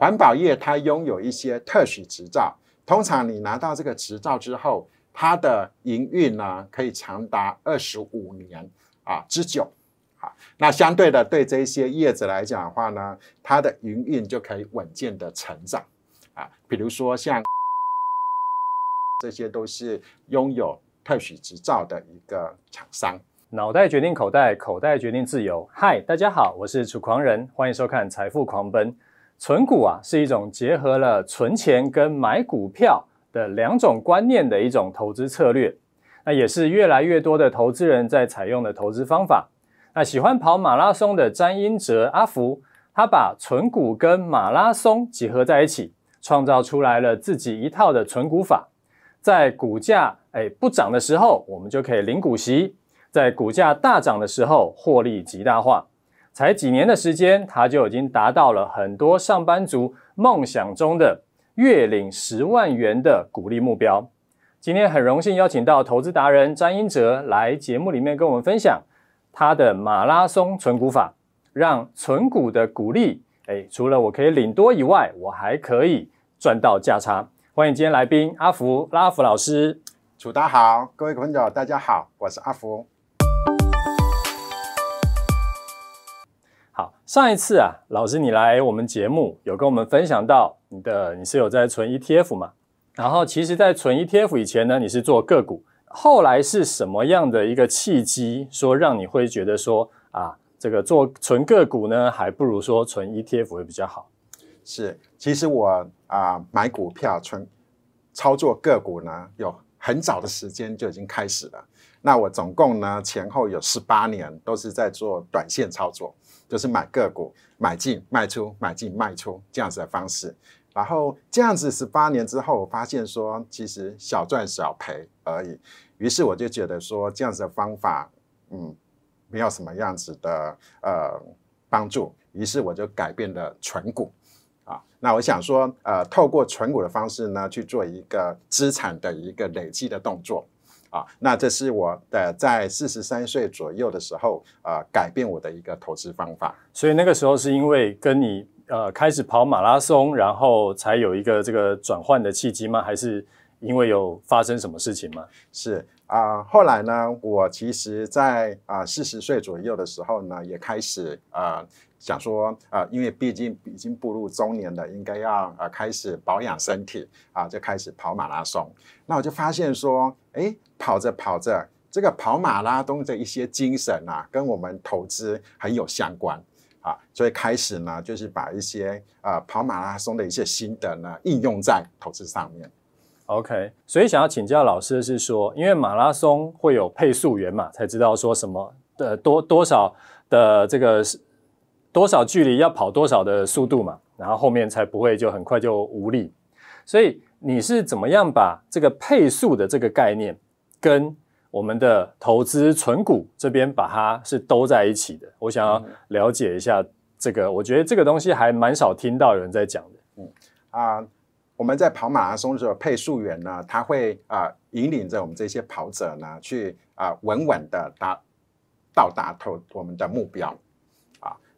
环保业，它拥有一些特许执照。通常，你拿到这个执照之后，它的营运呢可以长达二十五年啊之久。那相对的，对这些业者来讲的话呢，它的营运就可以稳健的成长啊。比如说，像 这些都是拥有特许执照的一个厂商。脑袋决定口袋，口袋决定自由。嗨，大家好，我是楚狂人，欢迎收看《财富狂奔》。存股啊，是一种结合了存钱跟买股票的两种观念的一种投资策略。那也是越来越多的投资人在采用的投资方法。那喜欢跑马拉松的詹英哲阿福，他把存股跟马拉松结合在一起，创造出来了自己一套的存股法。在股价哎不涨的时候，我们就可以领股息；在股价大涨的时候，获利极大化。才几年的时间，他就已经达到了很多上班族梦想中的月领十万元的股利目标。今天很荣幸邀请到投资达人张英哲来节目里面跟我们分享他的马拉松存股法，让存股的股利，哎，除了我可以领多以外，我还可以赚到价差。欢迎今天来宾阿福拉福老师，楚持好，各位观众大家好，我是阿福。上一次啊，老师你来我们节目有跟我们分享到你的你是有在存 ETF 嘛？然后其实，在存 ETF 以前呢，你是做个股。后来是什么样的一个契机，说让你会觉得说啊，这个做存个股呢，还不如说存 ETF 会比较好？是，其实我啊买股票存操作个股呢，有很早的时间就已经开始了。那我总共呢前后有十八年都是在做短线操作。就是买个股，买进卖出，买进卖出这样子的方式，然后这样子十八年之后，我发现说其实小赚小赔而已，于是我就觉得说这样子的方法，嗯，没有什么样子的呃帮助，于是我就改变了纯股，啊，那我想说呃，透过纯股的方式呢，去做一个资产的一个累积的动作。啊，那这是我的在四十三岁左右的时候，呃，改变我的一个投资方法。所以那个时候是因为跟你呃开始跑马拉松，然后才有一个这个转换的契机吗？还是因为有发生什么事情吗？是啊，后来呢，我其实在啊四十岁左右的时候呢，也开始啊。想说啊，因为毕竟已经步入中年了，应该要呃开始保养身体啊，就开始跑马拉松。那我就发现说，哎，跑着跑着，这个跑马拉松的一些精神啊，跟我们投资很有相关啊，所以开始呢，就是把一些呃跑马拉松的一些心得呢，应用在投资上面。OK，所以想要请教老师的是说，因为马拉松会有配速员嘛，才知道说什么的多多少的这个。多少距离要跑多少的速度嘛，然后后面才不会就很快就无力。所以你是怎么样把这个配速的这个概念跟我们的投资存股这边把它是兜在一起的？我想要了解一下这个，我觉得这个东西还蛮少听到有人在讲的。嗯啊，我们在跑马拉松的时候，配速员呢，他会啊引领着我们这些跑者呢，去啊稳稳的达到达头我们的目标。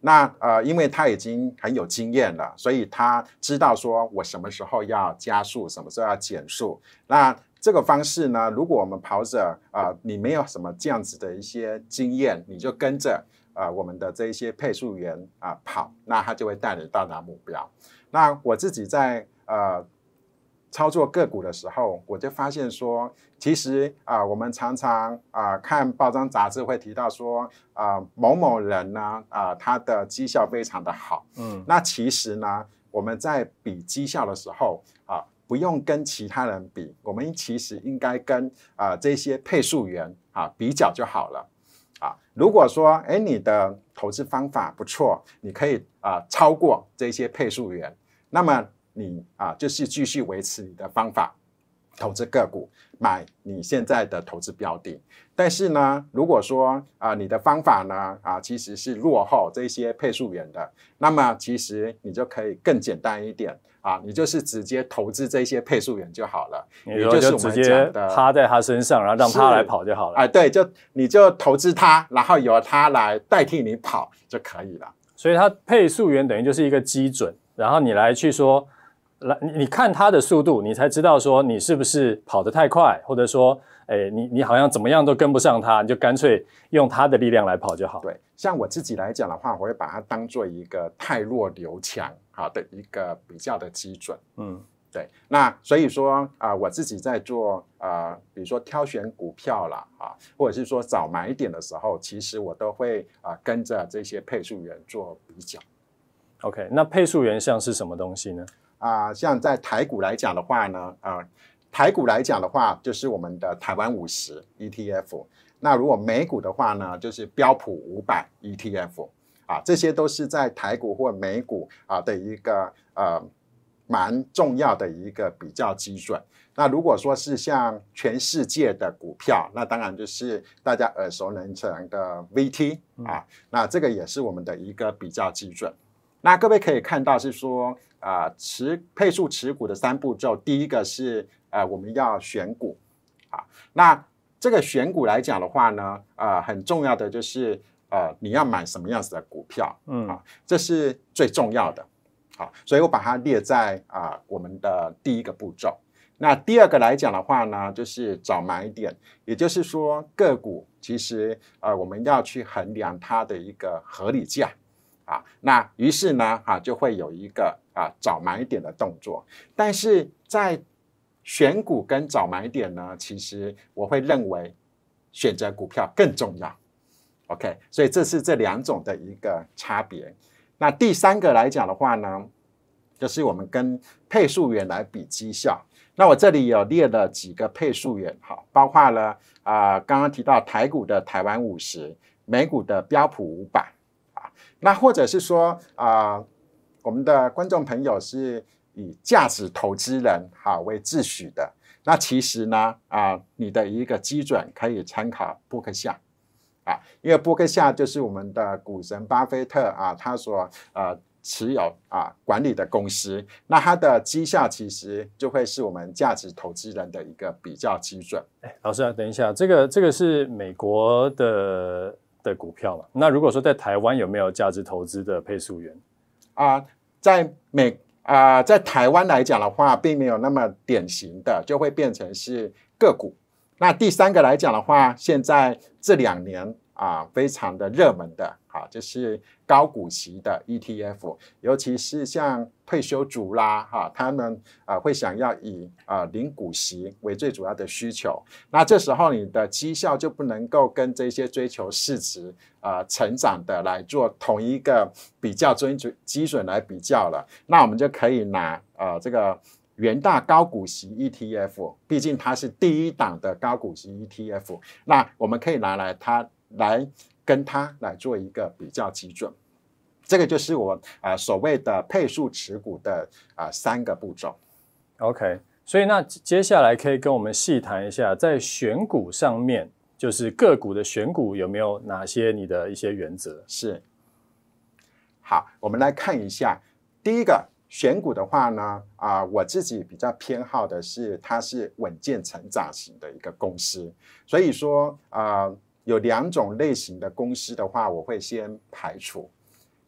那呃，因为他已经很有经验了，所以他知道说我什么时候要加速，什么时候要减速。那这个方式呢，如果我们跑者啊，你没有什么这样子的一些经验，你就跟着啊我们的这一些配速员啊跑，那他就会带你到达目标。那我自己在呃。操作个股的时候，我就发现说，其实啊，我们常常啊看报章杂志会提到说啊某某人呢啊他的绩效非常的好，嗯，那其实呢我们在比绩效的时候啊不用跟其他人比，我们其实应该跟啊这些配速员啊比较就好了啊。如果说哎你的投资方法不错，你可以啊超过这些配速员，那么。你啊，就是继续维持你的方法，投资个股，买你现在的投资标的。但是呢，如果说啊，你的方法呢，啊，其实是落后这些配速员的，那么其实你就可以更简单一点啊，你就是直接投资这些配速员就好了。你就是直接趴在他身上，然后让他来跑就好了。哎，对，就你就投资他，然后由他来代替你跑就可以了。所以，他配速员等于就是一个基准，然后你来去说。来，你你看他的速度，你才知道说你是不是跑得太快，或者说，哎，你你好像怎么样都跟不上他，你就干脆用他的力量来跑就好。对，像我自己来讲的话，我会把它当做一个太弱留强好的一个比较的基准。嗯，对。那所以说啊，我自己在做啊，比如说挑选股票啦，啊，或者是说找买点的时候，其实我都会啊跟着这些配速员做比较。OK，那配速员像是什么东西呢？啊，像在台股来讲的话呢，啊，台股来讲的话就是我们的台湾五十 ETF。那如果美股的话呢，就是标普五百 ETF。啊，这些都是在台股或美股啊的一个呃蛮重要的一个比较基准。那如果说是像全世界的股票，那当然就是大家耳熟能详的 VT 啊，那这个也是我们的一个比较基准。那各位可以看到，是说啊，持配速持股的三步骤，第一个是呃，我们要选股，啊，那这个选股来讲的话呢，啊，很重要的就是呃，你要买什么样子的股票，啊，这是最重要的，好，所以我把它列在啊我们的第一个步骤。那第二个来讲的话呢，就是找买点，也就是说个股其实啊，我们要去衡量它的一个合理价。啊，那于是呢，哈就会有一个啊找买点的动作。但是在选股跟找买点呢，其实我会认为选择股票更重要。OK，所以这是这两种的一个差别。那第三个来讲的话呢，就是我们跟配速员来比绩效。那我这里有列了几个配速员，哈，包括了啊刚刚提到台股的台湾五十，美股的标普五百。那或者是说啊，我们的观众朋友是以价值投资人哈为自诩的，那其实呢啊，你的一个基准可以参考伯克夏啊，因为伯克夏就是我们的股神巴菲特啊，他所呃持有啊管理的公司，那他的绩效其实就会是我们价值投资人的一个比较基准。老师啊，等一下，这个这个是美国的。的股票嘛，那如果说在台湾有没有价值投资的配速员啊，在美啊，在台湾来讲的话，并没有那么典型的，就会变成是个股。那第三个来讲的话，现在这两年啊，非常的热门的。啊，就是高股息的 ETF，尤其是像退休族啦，哈，他们啊会想要以啊零股息为最主要的需求。那这时候你的绩效就不能够跟这些追求市值啊成长的来做同一个比较准准基准来比较了。那我们就可以拿啊这个元大高股息 ETF，毕竟它是第一档的高股息 ETF，那我们可以拿来它来。跟它来做一个比较基准，这个就是我啊所谓的配数持股的啊三个步骤。OK，所以那接下来可以跟我们细谈一下，在选股上面，就是个股的选股有没有哪些你的一些原则？是好，我们来看一下。第一个选股的话呢，啊，我自己比较偏好的是它是稳健成长型的一个公司，所以说啊。有两种类型的公司的话，我会先排除。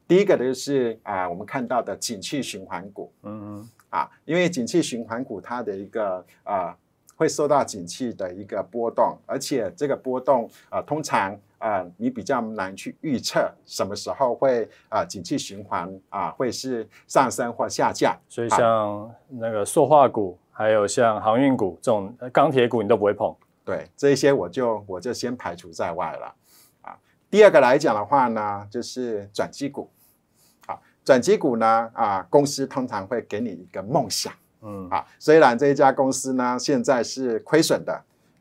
第一个就是啊，我们看到的景气循环股，嗯嗯，啊，因为景气循环股它的一个呃，会受到景气的一个波动，而且这个波动啊，通常啊，你比较难去预测什么时候会啊，景气循环啊，会是上升或下降。所以像那个塑化股，还有像航运股这种钢铁股，你都不会碰。对这些我就我就先排除在外了，啊，第二个来讲的话呢，就是转机股，好，转机股呢啊，公司通常会给你一个梦想，嗯，啊，虽然这一家公司呢现在是亏损的，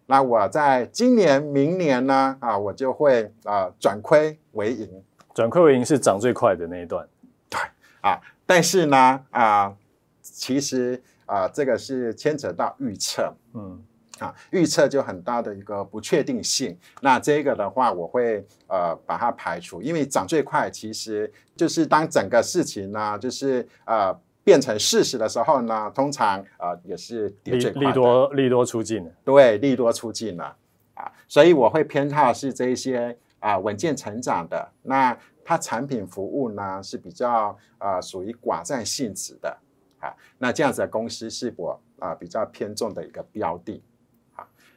那我在今年、明年呢啊，我就会啊转亏为盈，转亏为盈是涨最快的那一段，对啊，但是呢啊，其实啊这个是牵扯到预测，嗯。啊，预测就很大的一个不确定性。那这个的话，我会呃把它排除，因为涨最快其实就是当整个事情呢，就是呃变成事实的时候呢，通常啊也是利利多利多出尽对，利多出尽了啊。所以我会偏好是这些啊稳健成长的。那它产品服务呢是比较呃属于寡占性质的啊。那这样子的公司是我啊比较偏重的一个标的。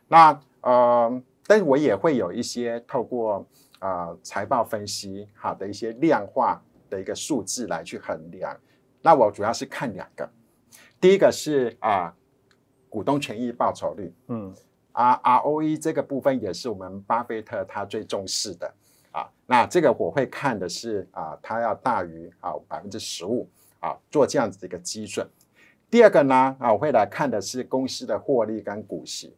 那呃，但是我也会有一些透过啊财报分析好的一些量化的一个数字来去衡量。那我主要是看两个，第一个是啊股东权益报酬率，嗯啊 r o e 这个部分也是我们巴菲特他最重视的啊。那这个我会看的是啊，它要大于啊百分之十五啊，做这样子的一个基准。第二个呢啊，我会来看的是公司的获利跟股息。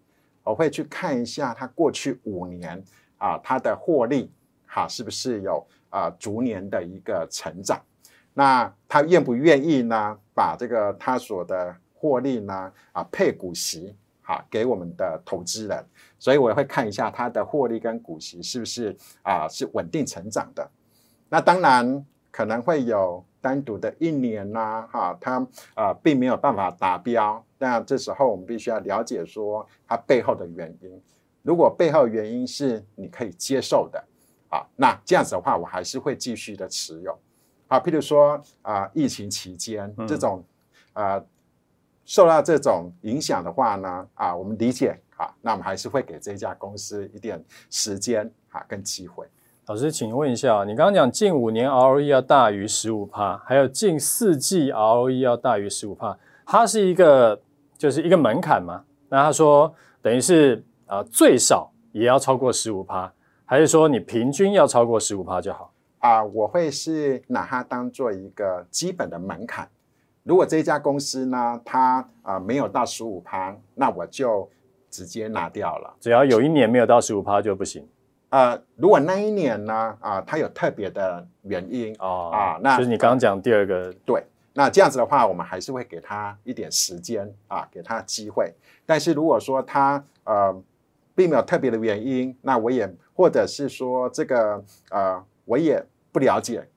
我会去看一下它过去五年啊，它的获利哈是不是有啊逐年的一个成长？那他愿不愿意呢？把这个他所的获利呢啊配股息哈给我们的投资人？所以我会看一下它的获利跟股息是不是啊是稳定成长的。那当然可能会有单独的一年呢哈，它啊并没有办法达标。那这时候我们必须要了解说它背后的原因。如果背后原因是你可以接受的，啊，那这样子的话，我还是会继续的持有。啊，譬如说啊，疫情期间这种啊受到这种影响的话呢，啊，我们理解啊，那我们还是会给这家公司一点时间啊跟机会。老师，请问一下，你刚刚讲近五年 ROE 要大于十五帕，还有近四季 ROE 要大于十五帕，它是一个？就是一个门槛嘛？那他说等于是啊，最少也要超过十五趴，还是说你平均要超过十五趴就好啊？我会是拿它当做一个基本的门槛。如果这家公司呢，它啊没有到十五趴，那我就直接拿掉了。只要有一年没有到十五趴就不行。呃，如果那一年呢，啊，它有特别的原因哦，啊，那就是你刚刚讲第二个对。那这样子的话，我们还是会给他一点时间啊，给他机会。但是如果说他呃并没有特别的原因，那我也或者是说这个呃我也不了解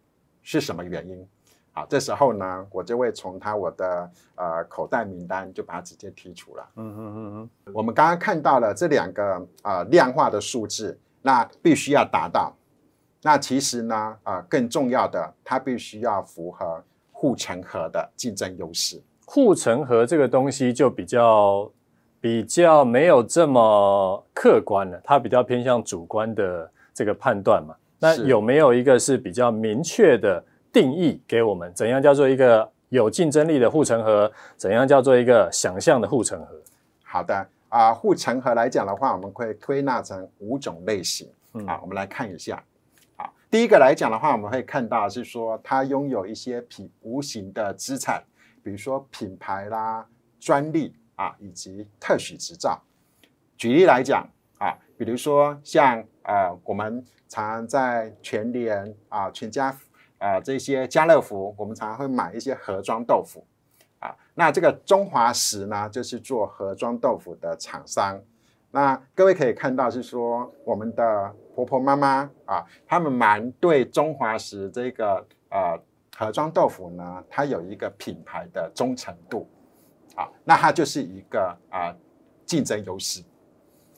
是什么原因。好，这时候呢，我就会从他我的呃口袋名单就把他直接剔除了。嗯嗯嗯嗯。我们刚刚看到了这两个呃量化的数字，那必须要达到。那其实呢啊更重要的，它必须要符合。护城河的竞争优势，护城河这个东西就比较比较没有这么客观了，它比较偏向主观的这个判断嘛。那有没有一个是比较明确的定义给我们？怎样叫做一个有竞争力的护城河？怎样叫做一个想象的护城河？好的啊，护城河来讲的话，我们会归纳成五种类型啊，我们来看一下。第一个来讲的话，我们会看到是说它拥有一些品无形的资产，比如说品牌啦、专利啊以及特许执照。举例来讲啊，比如说像呃我们常在全年啊全家啊这些家乐福，我们常常会买一些盒装豆腐啊。那这个中华食呢，就是做盒装豆腐的厂商。那各位可以看到，是说我们的婆婆妈妈啊，他们蛮对中华食这个呃盒装豆腐呢，它有一个品牌的忠诚度，啊，那它就是一个啊竞争优势。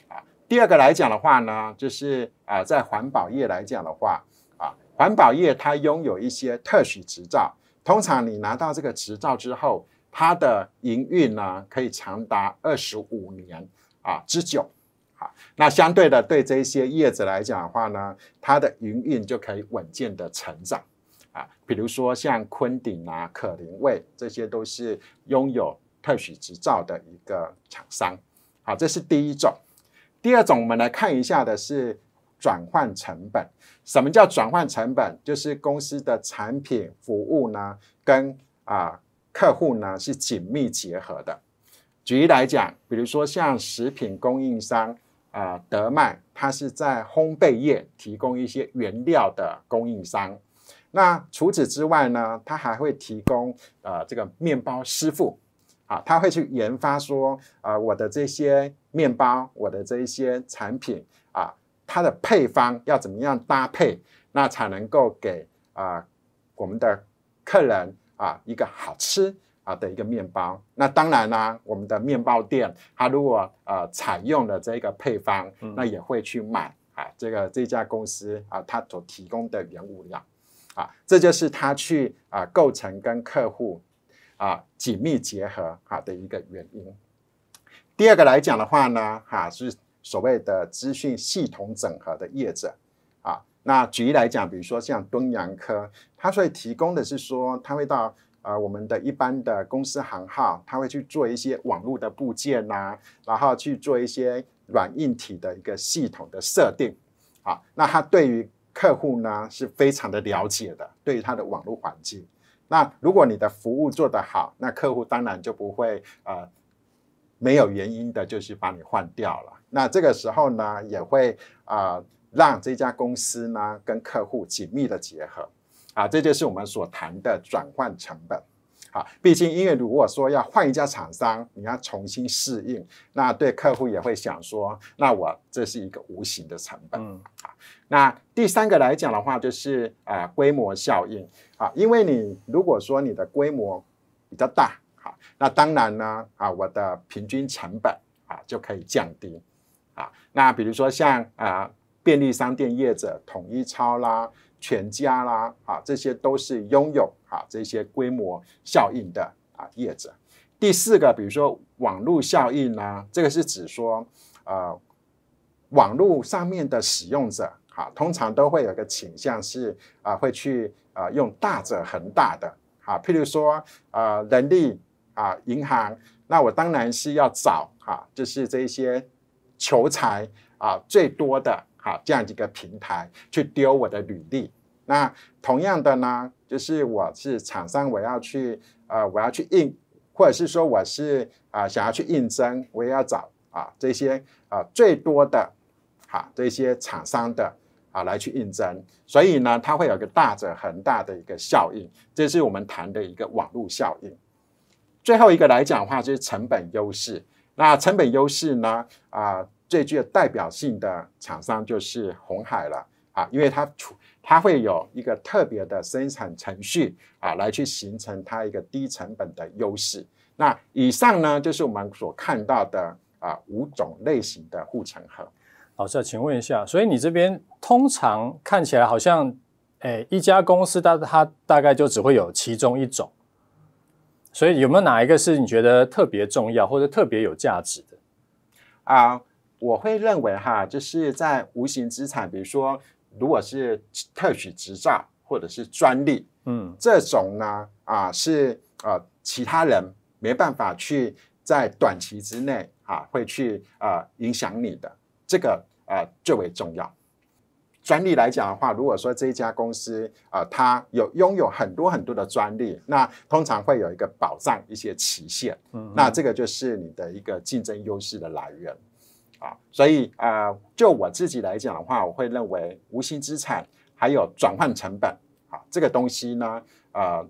啊，第二个来讲的话呢，就是啊，在环保业来讲的话啊，环保业它拥有一些特许执照，通常你拿到这个执照之后，它的营运呢可以长达二十五年。啊，之久，啊。那相对的，对这些叶子来讲的话呢，它的营运就可以稳健的成长，啊，比如说像昆鼎啊、可林卫，这些都是拥有特许执照的一个厂商，好，这是第一种。第二种，我们来看一下的是转换成本。什么叫转换成本？就是公司的产品服务呢，跟啊客户呢是紧密结合的。举例来讲，比如说像食品供应商啊，德曼，它是在烘焙业提供一些原料的供应商。那除此之外呢，它还会提供呃这个面包师傅啊，他会去研发说，呃我的这些面包，我的这一些产品啊，它的配方要怎么样搭配，那才能够给啊我们的客人啊一个好吃。啊的一个面包，那当然啦，我们的面包店，它如果呃采用了这个配方，那也会去买啊这个这家公司啊它所提供的原物料，啊，这就是它去啊构成跟客户啊紧密结合啊的一个原因。第二个来讲的话呢，哈是所谓的资讯系统整合的业者，啊，那举例来讲，比如说像敦阳科，它所以提供的是说，它会到。呃，我们的一般的公司行号，他会去做一些网络的部件呐，然后去做一些软硬体的一个系统的设定。好，那他对于客户呢是非常的了解的，对于他的网络环境。那如果你的服务做得好，那客户当然就不会呃没有原因的，就是把你换掉了。那这个时候呢，也会呃让这家公司呢跟客户紧密的结合。啊，这就是我们所谈的转换成本。好，毕竟因为如果说要换一家厂商，你要重新适应，那对客户也会想说，那我这是一个无形的成本。嗯，那第三个来讲的话，就是啊规模效应。啊，因为你如果说你的规模比较大，好，那当然呢，啊，我的平均成本啊就可以降低。啊，那比如说像啊便利商店业者统一超啦。全家啦，啊，这些都是拥有啊这些规模效应的啊业者。第四个，比如说网络效应呢，这个是指说，呃，网络上面的使用者，哈，通常都会有个倾向是啊，会去啊用大者恒大的，啊，譬如说呃，人力啊，银行，那我当然是要找哈，就是这些求财啊最多的。好，这样一个平台去丢我的履历。那同样的呢，就是我是厂商，我要去呃，我要去应，或者是说我是啊，想要去应征，我也要找啊这些啊最多的，啊、这些厂商的啊来去应征。所以呢，它会有个大的、很大的一个效应，这是我们谈的一个网络效应。最后一个来讲的话，就是成本优势。那成本优势呢，啊。最具代表性的厂商就是红海了啊，因为它它会有一个特别的生产程序啊，来去形成它一个低成本的优势。那以上呢，就是我们所看到的啊五种类型的护城河。老师，请问一下，所以你这边通常看起来好像，诶，一家公司，它它大概就只会有其中一种。所以有没有哪一个是你觉得特别重要或者特别有价值的啊？我会认为哈，就是在无形资产，比如说，如果是特许执照或者是专利，嗯，这种呢啊是啊，其他人没办法去在短期之内啊会去呃影响你的这个呃最为重要。专利来讲的话，如果说这一家公司啊，它有拥有很多很多的专利，那通常会有一个保障一些期限，嗯，那这个就是你的一个竞争优势的来源。啊，所以呃，就我自己来讲的话，我会认为无形资产还有转换成本，好，这个东西呢，呃，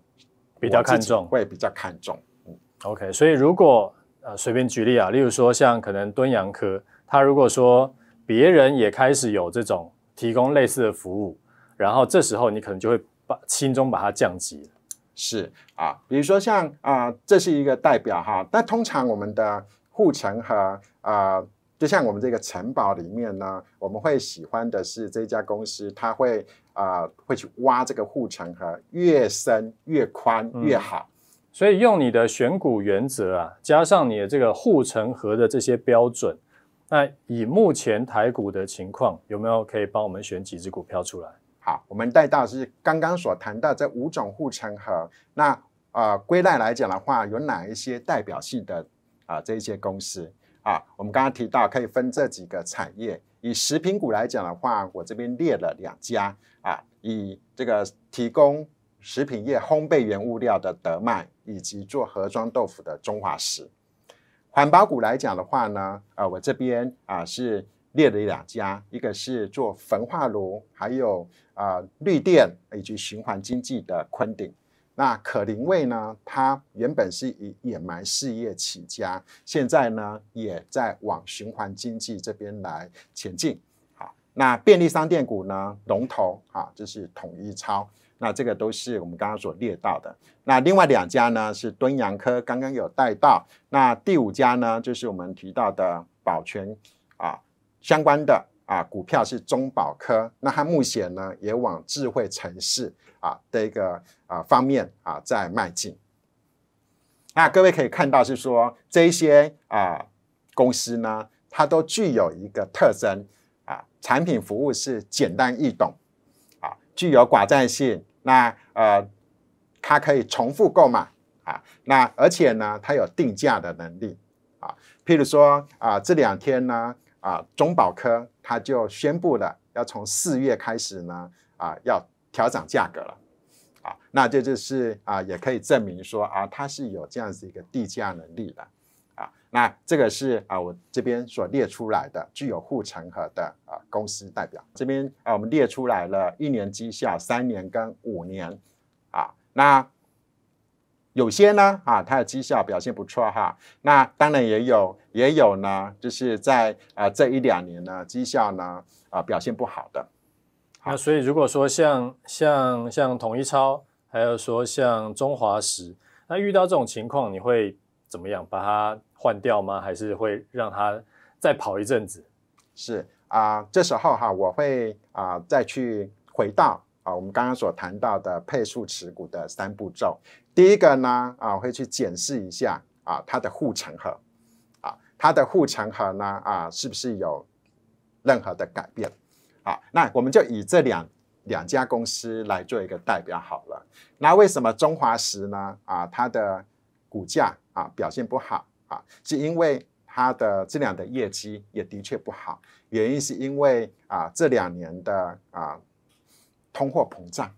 比较看重，会比较看重。嗯，OK，所以如果呃随便举例啊，例如说像可能敦洋科，他如果说别人也开始有这种提供类似的服务，然后这时候你可能就会把心中把它降级了。是啊，比如说像啊，这是一个代表哈，但通常我们的护城和呃。就像我们这个城堡里面呢，我们会喜欢的是这家公司，它会啊会去挖这个护城河，越深越宽越好。所以用你的选股原则啊，加上你的这个护城河的这些标准，那以目前台股的情况，有没有可以帮我们选几只股票出来？好，我们带到是刚刚所谈到这五种护城河，那啊归类来讲的话，有哪一些代表性的啊这些公司？啊，我们刚刚提到可以分这几个产业。以食品股来讲的话，我这边列了两家啊，以这个提供食品业烘焙原物料的德曼，以及做盒装豆腐的中华食。环保股来讲的话呢，呃，我这边啊是列了两家，一个是做焚化炉，还有啊绿电以及循环经济的昆鼎。那可林卫呢？它原本是以掩埋事业起家，现在呢也在往循环经济这边来前进。好，那便利商店股呢，龙头啊，这是统一超。那这个都是我们刚刚所列到的。那另外两家呢是敦洋科，刚刚有带到。那第五家呢就是我们提到的保全啊相关的。啊，股票是中保科，那它目前呢也往智慧城市啊的一个啊方面啊在迈进。那各位可以看到，是说这一些啊公司呢，它都具有一个特征啊，产品服务是简单易懂啊，具有寡占性。那呃，它可以重复购买啊，那而且呢，它有定价的能力啊。譬如说啊，这两天呢。啊，中保科它就宣布了，要从四月开始呢，啊，要调整价格了，啊，那这就是啊，也可以证明说啊，它是有这样子一个地价能力的，啊，那这个是啊，我这边所列出来的具有护城河的啊公司代表，这边啊，我们列出来了一年绩效、三年跟五年，啊，那。有些呢，啊，它的绩效表现不错哈。那当然也有，也有呢，就是在啊这一两年呢，绩效呢啊表现不好的。那所以如果说像像像统一超，还有说像中华石，那遇到这种情况，你会怎么样？把它换掉吗？还是会让它再跑一阵子？是啊，这时候哈，我会啊再去回到。啊，我们刚刚所谈到的配速持股的三步骤，第一个呢，啊，会去检视一下啊它的护城河，啊，它的护城河呢，啊，是不是有任何的改变？好，那我们就以这两两家公司来做一个代表好了。那为什么中华石呢？啊，它的股价啊表现不好啊，是因为它的这两的业绩也的确不好，原因是因为啊这两年的啊。通货膨胀，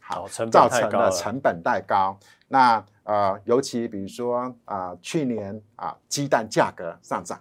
好，造成的成本太高。那呃，尤其比如说啊，去年啊，鸡蛋价格上涨，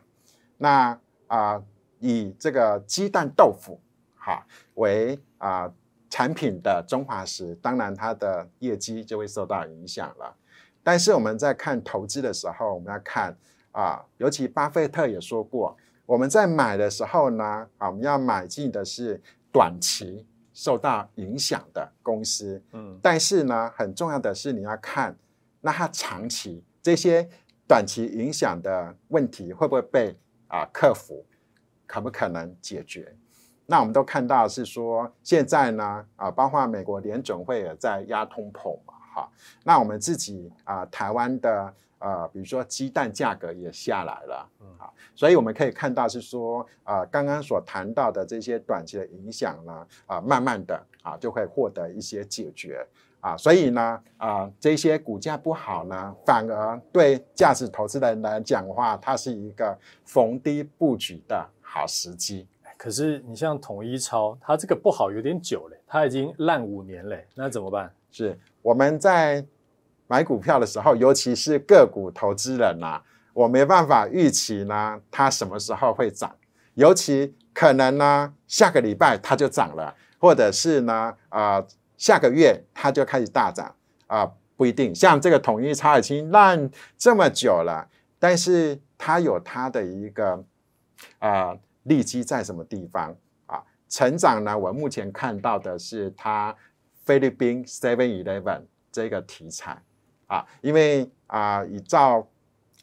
那啊，以这个鸡蛋豆腐哈为啊产品的中华食，当然它的业绩就会受到影响了。但是我们在看投资的时候，我们要看啊，尤其巴菲特也说过，我们在买的时候呢，啊，我们要买进的是短期。受到影响的公司，嗯，但是呢，很重要的是你要看，那它长期这些短期影响的问题会不会被啊克服，可不可能解决？那我们都看到是说现在呢，啊，包括美国联总会也在压通膨嘛，哈，那我们自己啊，台湾的。啊，比如说鸡蛋价格也下来了，好，所以我们可以看到是说啊，刚刚所谈到的这些短期的影响呢，啊，慢慢的啊，就会获得一些解决啊，所以呢，啊，这些股价不好呢，反而对价值投资人来讲话，它是一个逢低布局的好时机。可是你像统一超，它这个不好有点久了，它已经烂五年了，那怎么办？是我们在。买股票的时候，尤其是个股投资人啊，我没办法预期呢，它什么时候会涨，尤其可能呢，下个礼拜它就涨了，或者是呢，啊，下个月它就开始大涨啊，不一定。像这个统一超清，烂这么久了，但是它有它的一个啊利基在什么地方啊？成长呢？我目前看到的是它菲律宾 Seven Eleven 这个题材。啊，因为啊，依照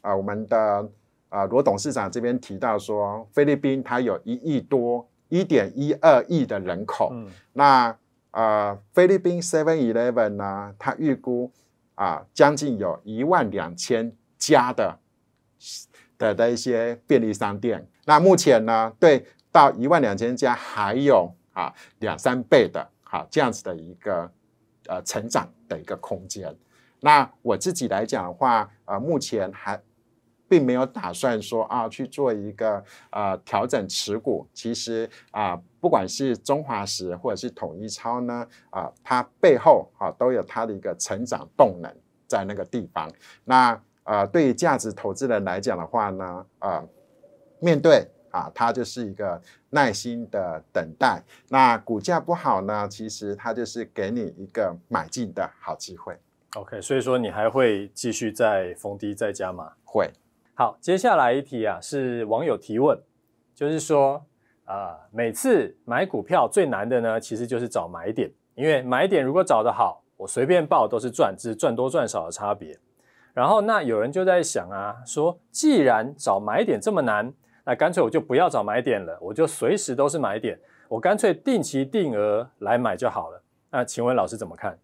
啊我们的啊罗董事长这边提到说，菲律宾它有一亿多，一点一二亿的人口，那啊，菲律宾 Seven Eleven 呢，它预估啊，将近有一万两千家的的的一些便利商店，那目前呢，对到一万两千家，还有啊两三倍的啊这样子的一个呃成长的一个空间。那我自己来讲的话，呃，目前还并没有打算说啊去做一个呃调整持股。其实啊，不管是中华石或者是统一超呢，啊，它背后啊都有它的一个成长动能在那个地方。那呃，对于价值投资人来讲的话呢，呃，面对啊，它就是一个耐心的等待。那股价不好呢，其实它就是给你一个买进的好机会。OK，所以说你还会继续在逢低再加吗？会。好，接下来一题啊，是网友提问，就是说，呃，每次买股票最难的呢，其实就是找买点，因为买点如果找得好，我随便报都是赚，只是赚多赚少的差别。然后那有人就在想啊，说既然找买点这么难，那干脆我就不要找买点了，我就随时都是买点，我干脆定期定额来买就好了。那请问老师怎么看？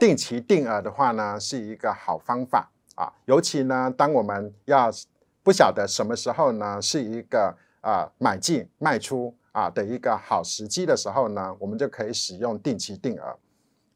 定期定额的话呢，是一个好方法啊，尤其呢，当我们要不晓得什么时候呢，是一个啊买进卖出啊的一个好时机的时候呢，我们就可以使用定期定额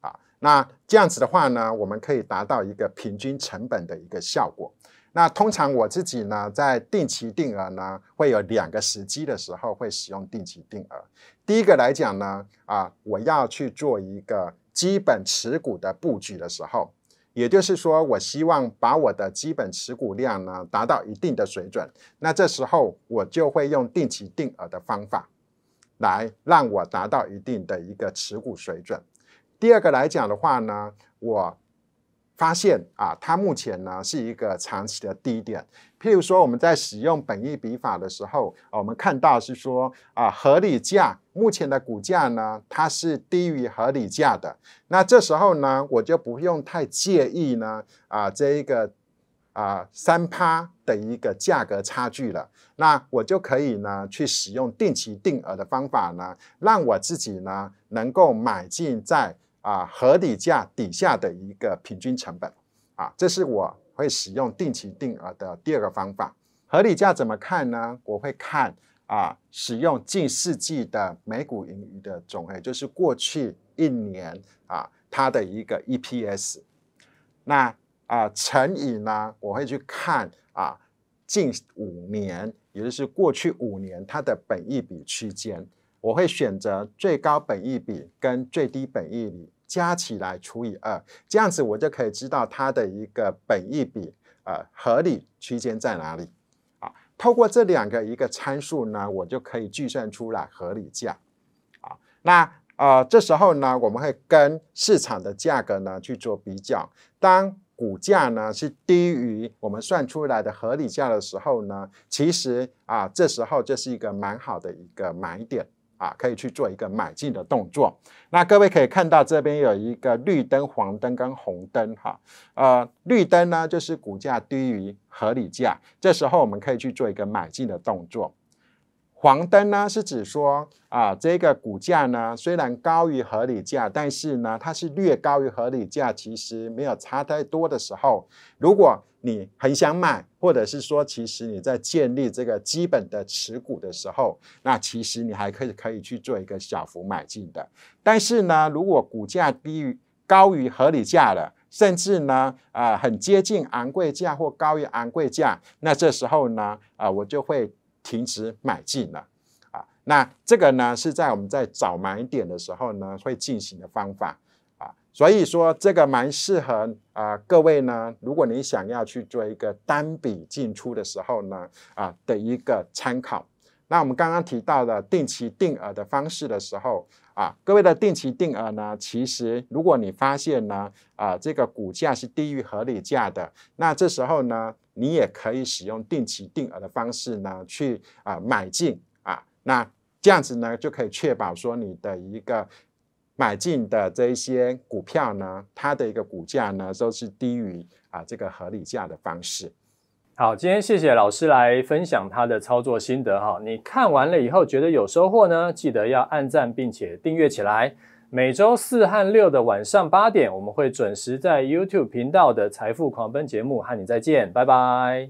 啊。那这样子的话呢，我们可以达到一个平均成本的一个效果。那通常我自己呢，在定期定额呢，会有两个时机的时候会使用定期定额。第一个来讲呢，啊，我要去做一个。基本持股的布局的时候，也就是说，我希望把我的基本持股量呢达到一定的水准，那这时候我就会用定期定额的方法，来让我达到一定的一个持股水准。第二个来讲的话呢，我发现啊，它目前呢是一个长期的低点。譬如说，我们在使用本意笔法的时候，我们看到是说啊，合理价目前的股价呢，它是低于合理价的。那这时候呢，我就不用太介意呢啊，这一个啊三趴的一个价格差距了。那我就可以呢，去使用定期定额的方法呢，让我自己呢能够买进在啊合理价底下的一个平均成本啊，这是我。会使用定期定额的第二个方法，合理价怎么看呢？我会看啊，使用近世纪的每股盈余的总额，就是过去一年啊，它的一个 EPS。那啊，乘以呢，我会去看啊，近五年，也就是过去五年它的本益比区间，我会选择最高本益比跟最低本益比。加起来除以二，这样子我就可以知道它的一个本益比，呃，合理区间在哪里。啊，透过这两个一个参数呢，我就可以计算出来合理价。啊，那呃，这时候呢，我们会跟市场的价格呢去做比较。当股价呢是低于我们算出来的合理价的时候呢，其实啊，这时候就是一个蛮好的一个买点。啊，可以去做一个买进的动作。那各位可以看到，这边有一个绿灯、黄灯跟红灯，哈，呃，绿灯呢就是股价低于合理价，这时候我们可以去做一个买进的动作。黄灯呢是指说啊，这个股价呢虽然高于合理价，但是呢它是略高于合理价，其实没有差太多的时候。如果你很想买，或者是说其实你在建立这个基本的持股的时候，那其实你还可以可以去做一个小幅买进的。但是呢，如果股价低于高于合理价了，甚至呢啊很接近昂贵价或高于昂贵价，那这时候呢啊我就会。停止买进了啊，那这个呢是在我们在找买点的时候呢会进行的方法啊，所以说这个蛮适合啊各位呢，如果你想要去做一个单笔进出的时候呢啊的一个参考，那我们刚刚提到的定期定额的方式的时候啊，各位的定期定额呢，其实如果你发现呢啊这个股价是低于合理价的，那这时候呢。你也可以使用定期定额的方式呢，去啊买进啊，那这样子呢就可以确保说你的一个买进的这一些股票呢，它的一个股价呢都是低于啊这个合理价的方式。好，今天谢谢老师来分享他的操作心得哈，你看完了以后觉得有收获呢，记得要按赞并且订阅起来。每周四和六的晚上八点，我们会准时在 YouTube 频道的《财富狂奔》节目和你再见，拜拜。